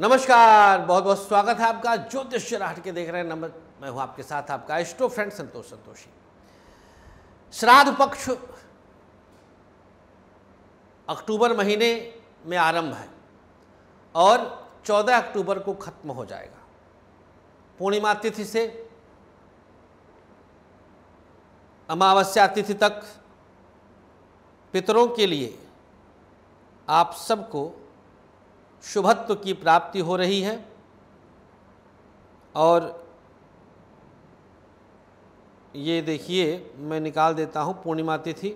नमस्कार बहुत बहुत स्वागत है आपका ज्योतिष राहट के देख रहे हैं नमस् मैं हूं आपके साथ आपका एस्ट्रो फ्रेंड संतोष संतोषी श्राद्ध पक्ष अक्टूबर महीने में आरंभ है और 14 अक्टूबर को खत्म हो जाएगा पूर्णिमा तिथि से अमावस्या तिथि तक पितरों के लिए आप सबको शुभत्व की प्राप्ति हो रही है और ये देखिए मैं निकाल देता हूँ पूर्णिमा तिथि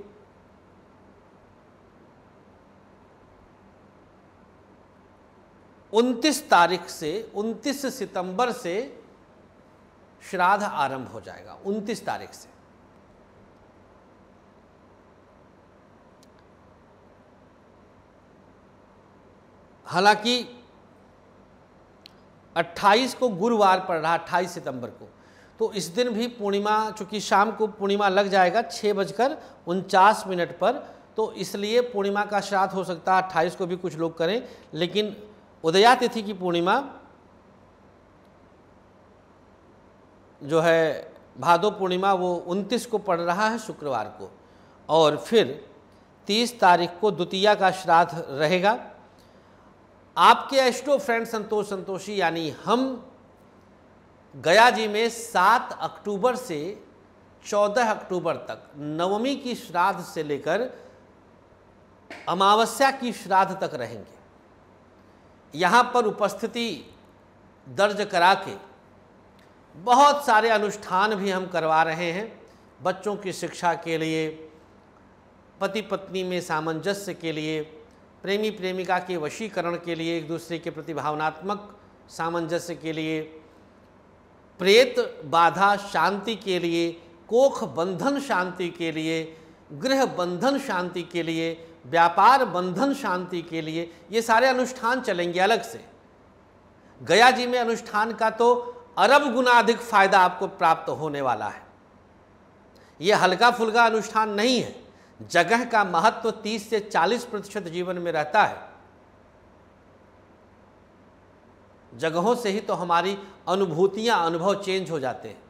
उनतीस तारीख से उनतीस सितंबर से श्राद्ध आरंभ हो जाएगा उनतीस तारीख से हालांकि 28 को गुरुवार पड़ रहा अट्ठाईस सितंबर को तो इस दिन भी पूर्णिमा चूँकि शाम को पूर्णिमा लग जाएगा छः बजकर उनचास मिनट पर तो इसलिए पूर्णिमा का श्राद्ध हो सकता है अट्ठाईस को भी कुछ लोग करें लेकिन उदया तिथि की पूर्णिमा जो है भादो पूर्णिमा वो 29 को पड़ रहा है शुक्रवार को और फिर 30 तारीख को द्वितीया का श्राद्ध रहेगा आपके एस्ट्रो फ्रेंड संतोष संतोषी यानी हम गया जी में 7 अक्टूबर से 14 अक्टूबर तक नवमी की श्राद्ध से लेकर अमावस्या की श्राद्ध तक रहेंगे यहाँ पर उपस्थिति दर्ज करा के बहुत सारे अनुष्ठान भी हम करवा रहे हैं बच्चों की शिक्षा के लिए पति पत्नी में सामंजस्य के लिए प्रेमी प्रेमिका के वशीकरण के लिए एक दूसरे के प्रति भावनात्मक सामंजस्य के लिए प्रेत बाधा शांति के लिए कोख बंधन शांति के लिए गृह बंधन शांति के लिए व्यापार बंधन शांति के लिए ये सारे अनुष्ठान चलेंगे अलग से गया जी में अनुष्ठान का तो अरब गुना अधिक फायदा आपको प्राप्त होने वाला है ये हल्का फुल्का अनुष्ठान नहीं है जगह का महत्व 30 से 40 प्रतिशत जीवन में रहता है जगहों से ही तो हमारी अनुभूतियां अनुभव चेंज हो जाते हैं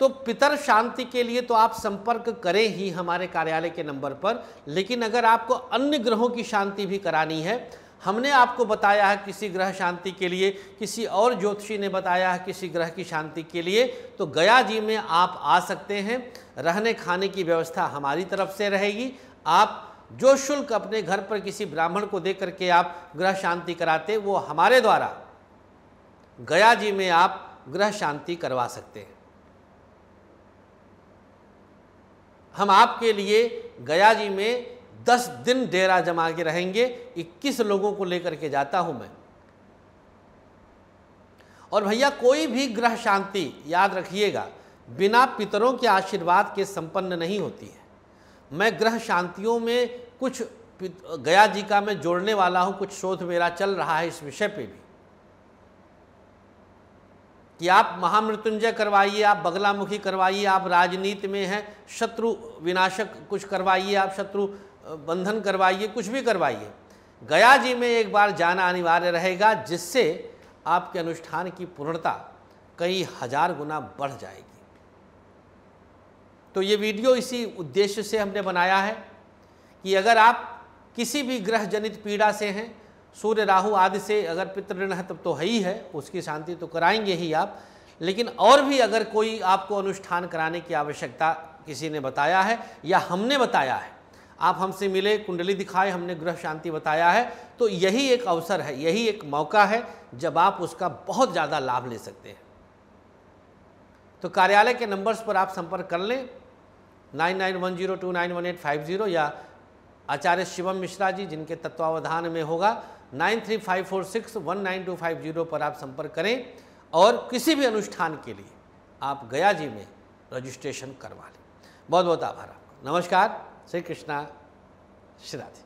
तो पितर शांति के लिए तो आप संपर्क करें ही हमारे कार्यालय के नंबर पर लेकिन अगर आपको अन्य ग्रहों की शांति भी करानी है हमने आपको बताया है किसी ग्रह शांति के लिए किसी और ज्योतिषी ने बताया है किसी ग्रह की शांति के लिए तो गया जी में आप आ सकते हैं रहने खाने की व्यवस्था हमारी तरफ से रहेगी आप जो शुल्क अपने घर पर किसी ब्राह्मण को दे करके आप ग्रह शांति कराते वो हमारे द्वारा गया जी में आप ग्रह शांति करवा सकते हैं हम आपके लिए गया जी में दस दिन डेरा जमा के रहेंगे इक्कीस लोगों को लेकर के जाता हूं मैं और भैया कोई भी ग्रह शांति याद रखिएगा बिना पितरों के आशीर्वाद के संपन्न नहीं होती है मैं ग्रह शांतियों में कुछ गया जी का मैं जोड़ने वाला हूं कुछ शोध मेरा चल रहा है इस विषय पे भी कि आप महामृत्युंजय करवाइए आप बगलामुखी करवाइए आप राजनीति में हैं शत्रु विनाशक कुछ करवाइए आप शत्रु बंधन करवाइए कुछ भी करवाइए गया जी में एक बार जाना अनिवार्य रहेगा जिससे आपके अनुष्ठान की पूर्णता कई हजार गुना बढ़ जाएगी तो ये वीडियो इसी उद्देश्य से हमने बनाया है कि अगर आप किसी भी ग्रह जनित पीड़ा से हैं सूर्य राहु आदि से अगर पितृण है तब तो है ही है उसकी शांति तो कराएंगे ही आप लेकिन और भी अगर कोई आपको अनुष्ठान कराने की आवश्यकता किसी ने बताया है या हमने बताया है आप हमसे मिले कुंडली दिखाए हमने ग्रह शांति बताया है तो यही एक अवसर है यही एक मौका है जब आप उसका बहुत ज़्यादा लाभ ले सकते हैं तो कार्यालय के नंबर्स पर आप संपर्क कर लें nine nine one zero two nine one eight five zero या आचार्य शिवम मिश्रा जी जिनके तत्वावधान में होगा nine three five four six one nine two five zero पर आप संपर्क करें और किसी भी अनुष्ठान के लिए आप गया जी में रजिस्ट्रेशन करवा लें बहुत बहुत आभार आपका नमस्कार Sri Krishna, Shirati.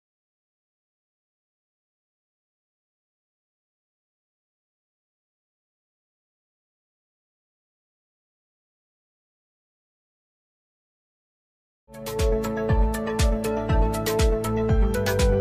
Thank you